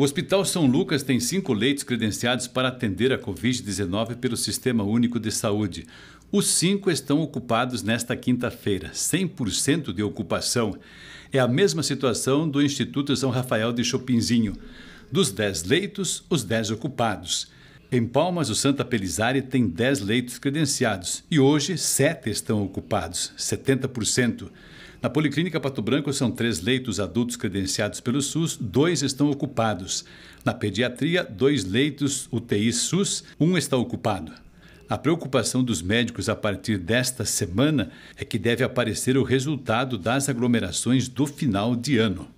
O Hospital São Lucas tem cinco leitos credenciados para atender a Covid-19 pelo Sistema Único de Saúde. Os cinco estão ocupados nesta quinta-feira, 100% de ocupação. É a mesma situação do Instituto São Rafael de Chopinzinho. Dos dez leitos, os dez ocupados. Em Palmas, o Santa Pelizari tem 10 leitos credenciados e hoje 7 estão ocupados, 70%. Na Policlínica Pato Branco são três leitos adultos credenciados pelo SUS, dois estão ocupados. Na pediatria, dois leitos UTI SUS, um está ocupado. A preocupação dos médicos a partir desta semana é que deve aparecer o resultado das aglomerações do final de ano.